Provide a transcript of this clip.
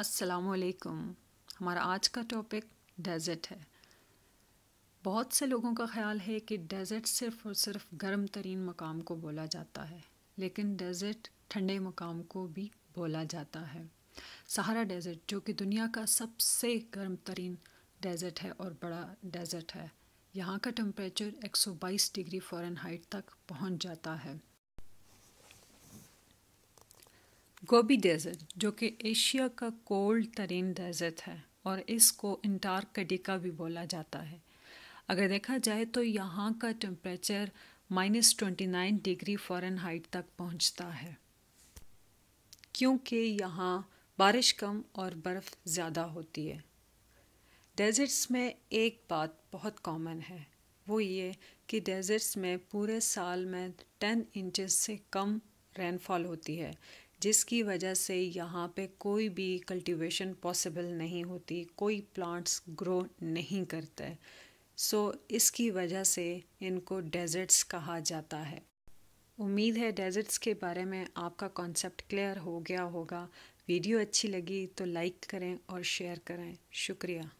असलकुम हमारा आज का टॉपिक डेजर्ट है बहुत से लोगों का ख्याल है कि डेजर्ट सिर्फ़ और सिर्फ गर्म तरीन मकाम को बोला जाता है लेकिन डेजर्ट ठंडे मकाम को भी बोला जाता है सहारा डेजर्ट जो कि दुनिया का सबसे गर्म तरीन डेजर्ट है और बड़ा डेजर्ट है यहाँ का टम्परेचर 122 डिग्री फ़ारेनहाइट तक पहुँच जाता है गोबी डेजर्ट जो कि एशिया का कोल्ड तरीन डेजर्ट है और इसको इंटार्कटिका भी बोला जाता है अगर देखा जाए तो यहाँ का temperature minus twenty nine degree Fahrenheit तक पहुँचता है क्योंकि यहाँ बारिश कम और बर्फ़ ज़्यादा होती है डेजर्ट्स में एक बात बहुत कॉमन है वो ये कि डेजर्ट्स में पूरे साल में टेन इंचज़ से कम रेनफॉल होती है जिसकी वजह से यहाँ पे कोई भी कल्टीवेशन पॉसिबल नहीं होती कोई प्लांट्स ग्रो नहीं करते सो so, इसकी वजह से इनको डेजर्ट्स कहा जाता है उम्मीद है डेजर्ट्स के बारे में आपका कॉन्सेप्ट क्लियर हो गया होगा वीडियो अच्छी लगी तो लाइक करें और शेयर करें शुक्रिया